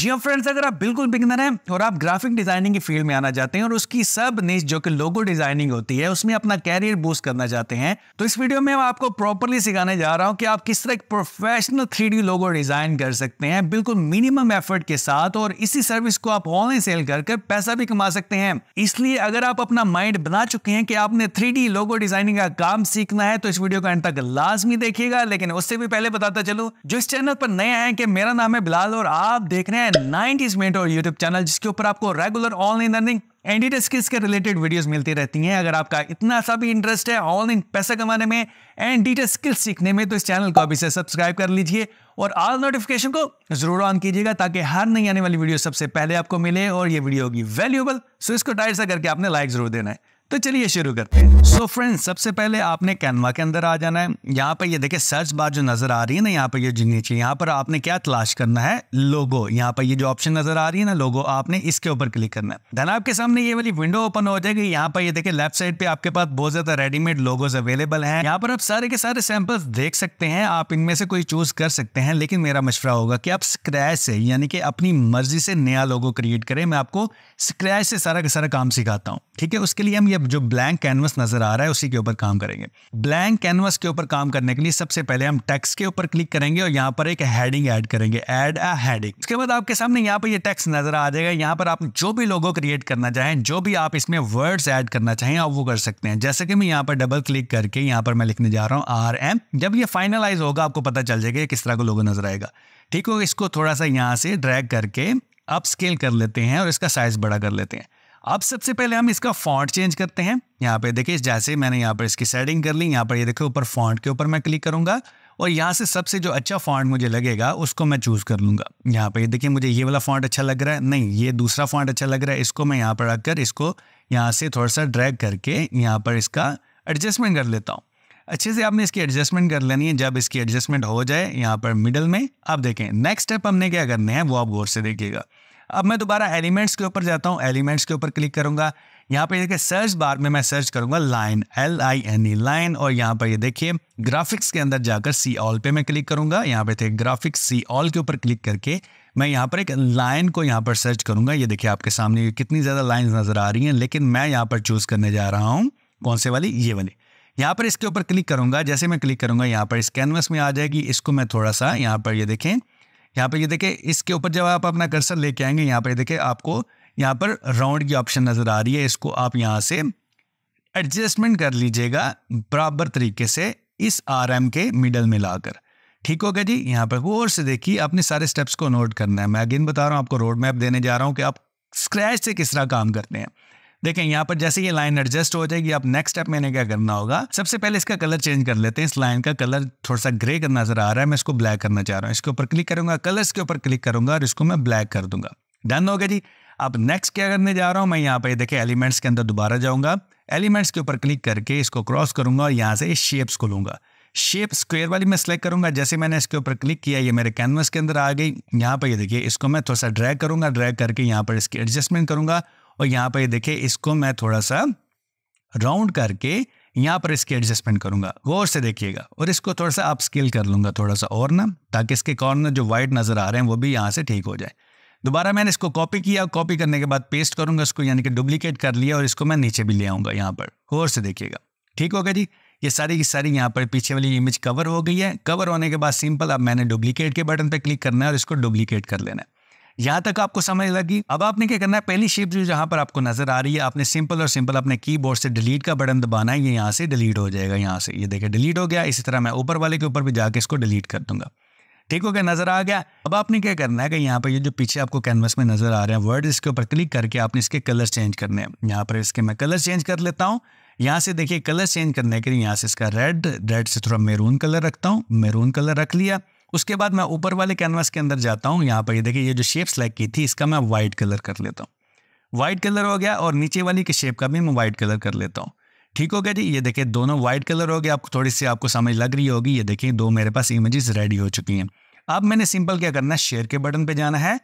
जी friends अगर आप बिल्कुल बिगनर हैं और आप ग्राफिक डिजाइनिंग की फील्ड में आना चाहते हैं और उसकी सब नीच जो कि लोगो डिजाइनिंग होती है उसमें अपना कैरियर बूस्ट करना चाहते हैं तो इस वीडियो में मैं आपको प्रॉपरली सिखाने जा रहा हूं कि आप किस तरह एक प्रोफेशनल थ्री लोगो डिजाइन कर सकते हैं बिल्कुल मिनिमम एफर्ट के साथ और इसी सर्विस को आप ऑनलाइन सेल कर पैसा भी कमा सकते हैं इसलिए अगर आप अपना माइंड बना चुके हैं कि आपने थ्री लोगो डिजाइनिंग का काम सीखना है तो इस वीडियो का एंड तक लाजमी देखिएगा लेकिन उससे भी पहले बताता चलू जो इस चैनल पर नए आए कि मेरा नाम है बिलाल और आप देख रहे हैं 90s मेंटोर यूट्यूब चैनल जिसके ऊपर आपको regular online learning and IT skills के रिलेटेड वीडियोस मिलती रहती हैं अगर आपका इतना सा भी इंटरेस्ट है ऑनलाइन पैसा कमाने में एंड डिटेल स्किल्स सीखने में तो इस चैनल को अभी से सब्सक्राइब कर लीजिए और ऑल नोटिफिकेशन को जरूर ऑन कीजिएगा ताकि हर नई आने वाली वीडियो सबसे पहले आपको मिले और ये वीडियो होगी वैल्यूएबल सो इसको टाइट सा करके आपने लाइक जरूर देना है तो चलिए शुरू करते हैं सो फ्रेंड्स सबसे पहले आपने कैनवा के अंदर आ जाना है यहाँ पर ये देखिए सर्च बार जो नजर आ रही है ना यहाँ पर ये जो नीचे यहाँ पर आपने क्या तलाश करना है लोगो यहाँ पर ये जो ऑप्शन नजर आ रही है ना लोगो आपने इसके ऊपर क्लिक करना है धन आपके सामने ये वाली विंडो ओपन हो जाएगी यहाँ पर ये देखिए लेफ्ट साइड पे आपके पास बहुत ज्यादा रेडीमेड लोगोज अवेलेबल है यहाँ पर आप सारे के सारे सैंपल्स देख सकते हैं आप इनमें से कोई चूज कर सकते हैं लेकिन मेरा मशवरा होगा कि आप स्क्रैच से यानी कि अपनी मर्जी से नया लोगो क्रिएट करें मैं आपको स्क्रैच से सारा का सारा काम सिखाता हूँ ठीक है उसके लिए हम ये जो ब्लैंक कैनवस नजर आ रहा है उसी के ऊपर काम करेंगे ब्लैंक कैनवस के ऊपर काम करने के लिए सबसे पहले हम टेक्स के ऊपर क्लिक करेंगे और यहाँ पर एक हेडिंग ऐड करेंगे ऐड अ हेडिंग उसके बाद आपके सामने यहाँ पर ये टेक्स नजर आ जाएगा यहाँ पर आप जो भी लोगो क्रिएट करना चाहें जो भी आप इसमें वर्ड्स ऐड करना चाहें आप वो कर सकते हैं जैसे कि मैं यहाँ पर डबल क्लिक करके यहाँ पर मैं लिखने जा रहा हूँ आर एम जब ये फाइनलाइज होगा आपको पता चल जाएगा किस तरह का लोगो नजर आएगा ठीक हो इसको थोड़ा सा यहाँ से ड्रैग करके अप स्केल कर लेते हैं और इसका साइज बड़ा कर लेते हैं अब सबसे पहले हम इसका फॉन्ट चेंज करते हैं यहाँ पे देखिए जैसे मैंने यहाँ पर इसकी सेटिंग कर ली यहाँ पर ये यह देखो ऊपर फॉन्ट के ऊपर मैं क्लिक करूंगा और यहाँ से सबसे जो अच्छा फॉन्ट मुझे लगेगा उसको मैं चूज़ कर लूंगा यहाँ पे देखिए मुझे ये वाला फॉन्ट अच्छा लग रहा है नहीं ये दूसरा फॉन्ट अच्छा लग रहा है इसको मैं यहाँ पर रखकर इसको यहाँ से थोड़ा सा ड्रैग करके यहाँ पर इसका एडजस्टमेंट कर लेता हूँ अच्छे से आपने इसकी एडजस्टमेंट कर लेनी है जब इसकी एडजस्टमेंट हो जाए यहाँ पर मिडल में आप देखें नेक्स्ट स्टेप हमने क्या करने हैं वो आप गौर से देखिएगा अब मैं दोबारा एलिमेंट्स के ऊपर जाता हूँ एलिमेंट्स के ऊपर क्लिक करूँगा यहाँ पर देखिए सर्च बार में मैं सर्च करूँगा line L I N E line और यहाँ पर ये देखिए ग्राफिक्स के अंदर जाकर सी ऑल पे मैं क्लिक करूँगा यहाँ पे थे ग्राफिक्स सी ऑल के ऊपर क्लिक करके मैं यहाँ पर एक लाइन को यहाँ पर सर्च करूँगा ये देखिए आपके सामने कितनी ज़्यादा लाइन नज़र आ रही हैं लेकिन मैं यहाँ पर चूज़ करने जा रहा हूँ कौन से वाली ये वाली यहाँ पर इसके ऊपर क्लिक करूँगा जैसे मैं क्लिक करूँगा यहाँ पर इस कैनवस में आ जाएगी इसको मैं थोड़ा सा यहाँ पर ये देखें यहाँ पे ये देखें इसके ऊपर जब आप अपना कर्सर लेके आएंगे यहाँ पे देखें आपको यहाँ पर राउंड की ऑप्शन नज़र आ रही है इसको आप यहाँ से एडजस्टमेंट कर लीजिएगा बराबर तरीके से इस आर एम के मिडल में लाकर ठीक होगा जी यहाँ पर गौर से देखिए आपने सारे स्टेप्स को नोट करना है मैं अगेन बता रहा हूँ आपको रोड मैप देने जा रहा हूँ कि आप स्क्रैच से किस तरह काम करते हैं देखें यहाँ पर जैसे ये लाइन एडजस्ट हो जाएगी आप नेक्स्ट स्टेप मैंने क्या करना होगा सबसे पहले इसका कलर चेंज कर लेते हैं इस लाइन का कलर थोड़ा सा ग्रे का नजर आ रहा है मैं इसको ब्लैक करना चाह रहा हूँ इसके ऊपर क्लिक करूंगा कलर्स के ऊपर क्लिक करूंगा और इसको मैं ब्लैक कर दूंगा डन हो गया जी अब नेक्स्ट क्या करने जा रहा हूँ मैं यहाँ पर देखे एलिमेंट्स के अंदर दोबारा जाऊँगा एलिमेंट्स के ऊपर क्लिक करके इसको क्रॉस करूंगा और यहाँ से शेप्स को लूँगा शेप स्क्वेयर वाली मैं सेलेक्ट करूंगा जैसे मैंने इसके ऊपर क्लिक किया ये मेरे कैनवस के अंदर आ गई यहाँ पर ये देखिए इसको मैं थोड़ा सा ड्रैग करूंगा ड्रैग करके यहाँ पर इसकी एडजस्टमेंट करूंगा और यहाँ पर देखिए इसको मैं थोड़ा सा राउंड करके यहाँ पर इसके एडजस्टमेंट करूँगा गौर से देखिएगा और इसको थोड़ा सा आप स्केल कर लूँगा थोड़ा सा और ना ताकि इसके कॉर्नर जो वाइट नज़र आ रहे हैं वो भी यहाँ से ठीक हो जाए दोबारा मैंने इसको कॉपी किया कॉपी करने के बाद पेस्ट करूँगा इसको यानी कि डुप्लीकेट कर लिया और इसको मैं नीचे भी ले आऊँगा यहाँ पर गौर से देखिएगा ठीक होगा जी ये सारी की सारी यहाँ पर पीछे वाली इमेज कवर हो गई है कवर होने के बाद सिंपल अब मैंने डुप्लीकेट के बटन पर क्लिक करना है और इसको डुप्लीकेट कर लेना है यहाँ तक आपको समझ लगी अब आपने क्या करना है पहली शेप जो जहाँ पर आपको नजर आ रही है आपने सिंपल और सिंपल अपने कीबोर्ड से डिलीट का बटन दबाना है ये यहाँ से डिलीट हो जाएगा यहाँ से ये देखे डिलीट हो गया इसी तरह मैं ऊपर वाले के ऊपर भी जाके इसको डिलीट कर दूंगा ठीक हो गया नजर आ गया अब आपने क्या करना है कि यहाँ पर ये जो पीछे आपको कैनवस में नजर आ रहे हैं वर्ड इसके ऊपर क्लिक करके आपने इसके कलर चेंज करने हैं यहाँ पर इसके मैं कलर चेंज कर लेता हूँ यहाँ से देखिए कलर चेंज करने के लिए यहाँ से इसका रेड रेड से थोड़ा मेरून कलर रखता हूँ मेरून कलर रख लिया उसके बाद मैं ऊपर वाले कैनवास के अंदर जाता हूँ यहाँ पर ये देखिए ये जो शेप सेलेक्ट की थी इसका मैं वाइट कलर कर लेता हूँ वाइट कलर हो गया और नीचे वाली के शेप का भी मैं वाइट कलर कर लेता हूँ ठीक हो गया जी ये देखिए दोनों वाइट कलर हो गया आपको थोड़ी सी आपको समझ लग रही होगी ये देखिए दो मेरे पास इमेजेस रेडी हो चुकी हैं अब मैंने सिंपल क्या करना है शेयर के बटन पे जाना है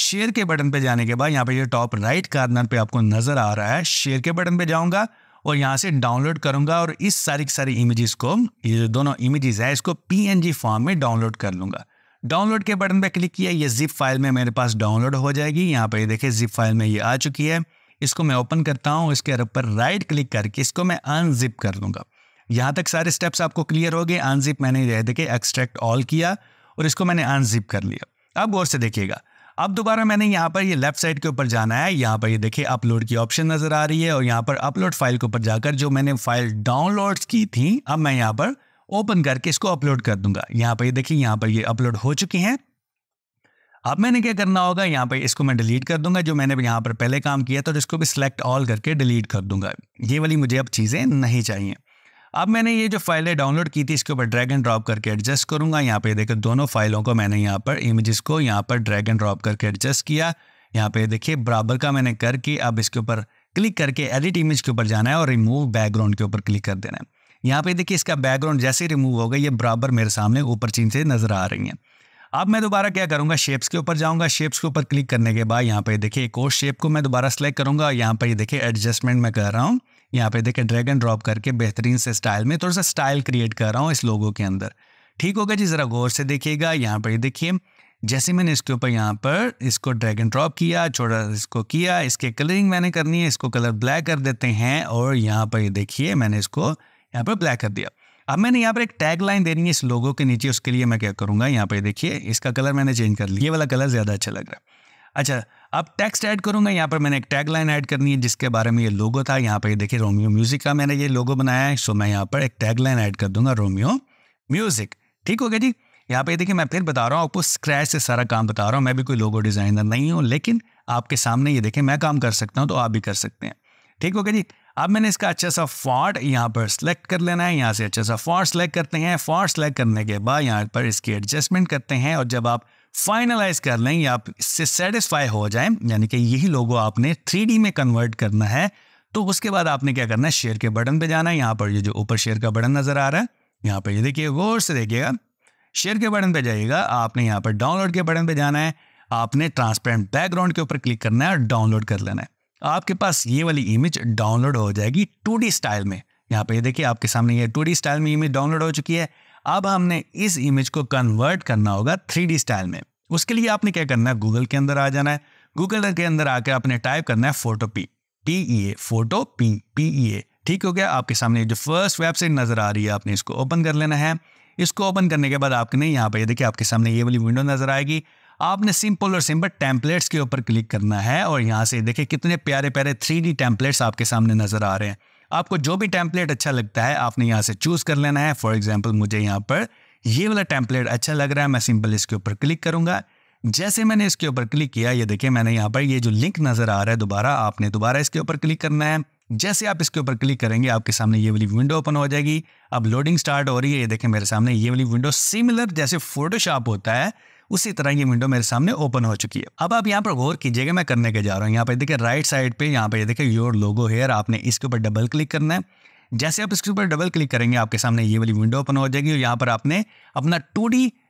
शेयर के बटन पे जाने के बाद यहाँ पे ये टॉप राइट कार्नर पे आपको नजर आ रहा है शेयर के बटन पे जाऊंगा और यहाँ से डाउनलोड करूँगा और इस सारी की सारी इमेजेस को ये जो दोनों इमेजेस है इसको पी फॉर्म में डाउनलोड कर लूँगा डाउनलोड के बटन पर क्लिक किया ये जिप फाइल में मेरे पास डाउनलोड हो जाएगी यहाँ पर ये देखिए जिप फाइल में ये आ चुकी है इसको मैं ओपन करता हूँ इसके ऊपर राइट क्लिक करके इसको मैं अनजिप कर दूंगा यहाँ तक सारे स्टेप्स आपको क्लियर हो गए अनजिप मैंने देखे एक्सट्रैक्ट ऑल किया और इसको मैंने अनजिप कर लिया अब गौर से देखिएगा अब दोबारा मैंने यहाँ पर ये लेफ्ट साइड के ऊपर जाना है यहाँ पर ये देखिए अपलोड की ऑप्शन नजर आ रही है और यहाँ पर अपलोड फाइल के ऊपर जाकर जो मैंने फाइल डाउनलोड की थी अब मैं यहाँ पर ओपन करके इसको अपलोड कर दूंगा यहाँ पर ये देखिए यहाँ पर ये अपलोड हो चुकी हैं अब मैंने क्या करना होगा यहाँ पर इसको मैं डिलीट कर दूंगा जो मैंने यहाँ पर पहले काम किया था तो इसको भी सिलेक्ट ऑल करके डिलीट कर दूंगा ये वाली मुझे अब चीज़ें नहीं चाहिए अब मैंने ये जो फाइलें डाउनलोड की थी इसके ऊपर ड्रैग एंड ड्रॉप करके एडजस्ट करूँगा यहाँ पे देखो दोनों फाइलों को मैंने यहाँ पर इमेजेस को यहाँ पर ड्रैग एंड ड्रॉप करके एडजस्ट किया यहाँ पे देखिए बराबर का मैंने करके अब इसके ऊपर क्लिक करके एडिट इमेज के ऊपर जाना है और रिमूव बैकग्राउंड के ऊपर क्लिक कर देना है यहाँ पे देखिए इसका बैकग्राउंड जैसे रिमूव होगा ये बराबर मेरे सामने ऊपर चीन से नज़र आ रही हैं अब मैं दोबारा क्या करूँगा शेप्स के ऊपर जाऊँगा शेप्स के ऊपर क्लिक करने के बाद यहाँ पे देखिए एक और शेप को मैं दोबारा सेलेक्ट करूँगा यहाँ पर ये देखिए एडजस्टमेंट मैं कर रहा हूँ यहाँ पे देखें ड्रैग एंड ड्रॉप करके बेहतरीन से स्टाइल में थोड़ा सा स्टाइल क्रिएट कर रहा हूँ इस लोगों के अंदर ठीक होगा जी ज़रा गौर से देखिएगा यहाँ पर देखिए जैसे मैंने इसके ऊपर यहाँ पर इसको ड्रैग एंड ड्रॉप किया छोटा इसको किया इसके कलरिंग मैंने करनी है इसको कलर ब्लैक कर देते हैं और यहाँ पर देखिए मैंने इसको यहाँ पर ब्लैक कर दिया अब मैंने यहाँ पर एक टैग लाइन देनी है इस लोगों के नीचे उसके लिए मैं क्या करूँगा यहाँ पर देखिए इसका कलर मैंने चेंज कर लिया ये वाला कलर ज़्यादा अच्छा लग रहा है अच्छा अब टेक्स्ट ऐड करूँगा यहाँ पर मैंने एक टैग लाइन ऐड करनी है जिसके बारे में ये लोगो था यहाँ पर ये देखिए रोमियो म्यूज़िक का मैंने ये लोगो बनाया है सो मैं यहाँ पर एक टैग लाइन ऐड कर दूंगा रोमियो म्यूज़िक ठीक हो गया जी यहाँ पर देखिए मैं फिर बता रहा हूँ आपको स्क्रैच से सारा काम बता रहा हूँ मैं भी कोई लोगो डिज़ाइनर नहीं हूँ लेकिन आपके सामने ये देखें मैं काम कर सकता हूँ तो आप भी कर सकते हैं ठीक हो गया जी अब मैंने इसका अच्छा सा फॉर्ट यहाँ पर सिलेक्ट कर लेना है यहाँ से अच्छा सा फॉर्ट सेलेक्ट करते हैं फॉर्ट सेलेक्ट करने के बाद यहाँ पर इसकी एडजस्टमेंट करते हैं और जब आप फाइनलाइज कर लें या आप इससे सेटिस्फाई हो जाए यानी कि यही लोगो आपने थ्री में कन्वर्ट करना है तो उसके बाद आपने क्या करना है शेयर के बटन पे जाना है यहाँ पर ये जो ऊपर शेयर का बटन नज़र आ रहा है यहाँ पर ये देखिए गौर से देखिएगा शेयर के बटन पे जाइएगा आपने यहाँ पर डाउनलोड के बटन पे जाना है आपने ट्रांसपेरेंट बैकग्राउंड के ऊपर क्लिक करना है और डाउनलोड कर लेना है आपके पास ये वाली इमेज डाउनलोड हो जाएगी टू स्टाइल में यहाँ पर ये देखिए आपके सामने ये टू स्टाइल में इमेज डाउनलोड हो चुकी है अब हमने इस इमेज को कन्वर्ट करना होगा थ्री स्टाइल में उसके लिए आपने क्या करना है गूगल के अंदर आ जाना है गूगल के अंदर आकर आपने टाइप करना है photo P P E A photo P P E A ठीक हो गया आपके सामने जो फर्स्ट वेबसाइट नज़र आ रही है आपने इसको ओपन कर लेना है इसको ओपन करने के बाद आपने यहाँ पर ये देखिए आपके सामने ये वाली विंडो नज़र आएगी आपने सिंपल और सिंपल टेम्पलेट्स के ऊपर क्लिक करना है और यहाँ से देखिए कितने प्यारे प्यारे थ्री डी आपके सामने नज़र आ रहे हैं आपको जो भी टेम्पलेट अच्छा लगता है आपने यहाँ से चूज कर लेना है फॉर एग्जाम्पल मुझे यहाँ पर ये वाला टेम्पलेट अच्छा लग रहा है मैं सिंपल इसके ऊपर क्लिक करूंगा जैसे मैंने इसके ऊपर क्लिक किया ये देखिए मैंने यहाँ पर ये जो लिंक नज़र आ रहा है दोबारा आपने दोबारा इसके ऊपर क्लिक करना है जैसे आप इसके ऊपर क्लिक करेंगे आपके सामने ये वाली विंडो ओपन हो जाएगी अब लोडिंग स्टार्ट हो रही है ये देखें मेरे सामने ये वाली विंडो सिमिलर जैसे फोटोशॉप होता है उसी तरह ये विंडो मेरे सामने ओपन हो चुकी है अब आप यहाँ पर गौर कीजिएगा मैं करने के जा रहा हूँ यहाँ पे देखिए राइट साइड पे यहाँ पे देखिए योर लोगो हेयर आपने इसके ऊपर डबल क्लिक करना है जैसे आप इसके ऊपर डबल क्लिक करेंगे आपके सामने ये वाली विंडो ओपन हो जाएगी और यहाँ पर आपने अपना टू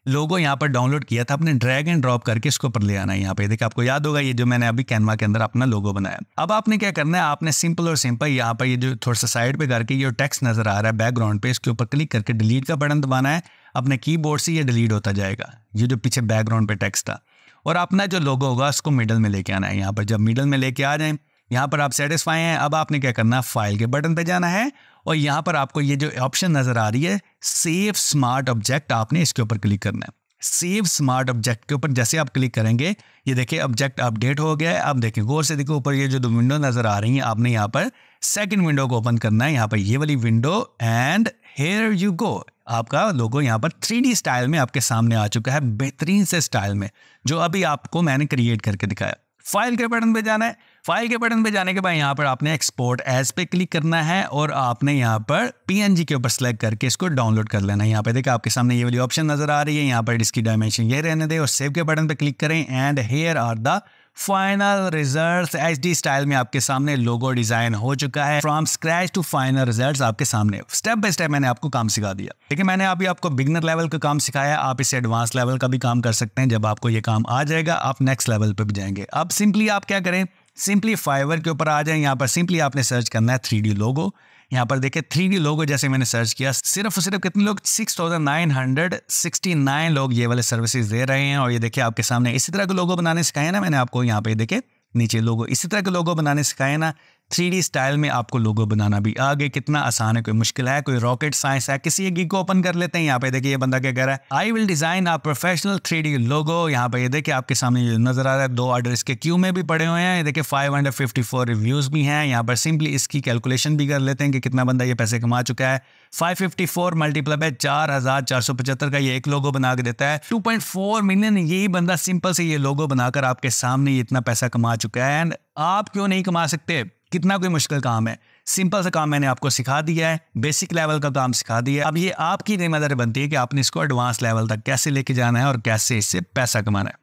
लोगो यहाँ पर डाउनलोड किया था आपने ड्रैग एंड ड्रॉप करके इसको ऊपर ले आना है यहाँ पे देखिए आपको याद होगा ये जो मैंने अभी कैनवा के अंदर अपना लोगो बनाया अब आपने क्या करना है आपने सिंपल और सिंपल यहाँ पर ये जो थोड़ा सा साइड पे करके ये टेक्स्ट नजर आ रहा है बैकग्राउंड पे इसके ऊपर क्लिक करके डिलीट का बटन दबाना है अपने कीबोर्ड से ये डिलीट होता जाएगा ये जो पीछे बैकग्राउंड पे टेक्स्ट था और अपना जो लोगो होगा उसको मिडल में लेके आना है यहाँ पर जब मिडल में लेके आ जाएं यहाँ पर आप सेटिस्फाई हैं अब आपने क्या करना है फाइल के बटन पे जाना है और यहाँ पर आपको ये जो ऑप्शन नज़र आ रही है सेव स्मार्ट ऑब्जेक्ट आपने इसके ऊपर क्लिक करना है सेव स्मार्ट ऑब्जेक्ट के ऊपर जैसे आप क्लिक करेंगे ये देखिए ऑब्जेक्ट अपडेट हो गया है आप देखें गौर से देखो ऊपर ये जो दो विंडो नज़र आ रही है आपने यहाँ पर सेकंड विंडो को ओपन करना है यहाँ पर ये वाली window and here you go आपका लोगो यहाँ पर थ्री स्टाइल में आपके सामने आ चुका है बेहतरीन से स्टाइल में जो अभी आपको मैंने क्रिएट करके दिखाया फाइल के बटन पे जाना है फाइल के बटन पे जाने के बाद यहाँ पर आपने एक्सपोर्ट एज पे क्लिक करना है और आपने यहाँ पर पी के ऊपर सेलेक्ट करके इसको डाउनलोड कर लेना है यहाँ पे देखा आपके सामने ये वाली ऑप्शन नजर आ रही है यहाँ पर इसकी डायमेंशन ये रहने दे और सेव के बटन पे क्लिक करें and here are the final results D style में आपके सामने लोगो डिजाइन हो चुका है from scratch to final results आपके सामने स्टेप बाय स्टेप मैंने आपको काम सिखा दिया देखिए मैंने अभी आपको बिगनर लेवल का काम सिखाया आप इसे एडवांस लेवल का भी काम कर सकते हैं जब आपको ये काम आ जाएगा आप नेक्स्ट लेवल पर भी जाएंगे अब सिंपली आप क्या करें सिंपली फाइवर के ऊपर आ जाए यहाँ पर सिंपली आपने सर्च करना है थ्री लोगो यहाँ पर देखे थ्री डी लोगो जैसे मैंने सर्च किया सिर्फ और सिर्फ कितने लोग six thousand nine hundred sixty nine लोग ये वाले सर्विसेज दे रहे हैं और ये देखिए आपके सामने इसी तरह के लोगो बनाने सिखाए ना मैंने आपको यहाँ पे देखे नीचे लोगो इसी तरह के लोगो बनाने सिखाए ना थ्री स्टाइल में आपको लोगो बनाना भी आगे कितना आसान है कोई मुश्किल है कोई रॉकेट साइंस है किसी एक गिग को ओपन कर लेते हैं यहाँ पे देखिए ये बंदा क्या कह रहा है आई विल डिजाइन आप प्रोफेशनल थ्री लोगो यहाँ पे ये देखिए आपके सामने नजर आ रहा है दो ऑर्डर इसके क्यू में भी पड़े हुए हैं ये देखिए फाइव रिव्यूज भी हैं यहाँ पर सिंपली इसकी कैलकुलेशन भी कर लेते हैं कि कितना बंदा ये पैसे कमा चुका है 554 चार सौ पचहत्तर का ये एक लोगो बना के देता है 2.4 मिलियन यही बंदा सिंपल से ये लोगो बनाकर आपके सामने इतना पैसा कमा चुका है एंड आप क्यों नहीं कमा सकते कितना कोई मुश्किल काम है सिंपल सा काम मैंने आपको सिखा दिया है बेसिक लेवल का काम सिखा दिया है अब ये आपकी जिम्मेदारी बनती है कि आपने इसको एडवांस लेवल तक कैसे लेके जाना है और कैसे इससे पैसा कमाना है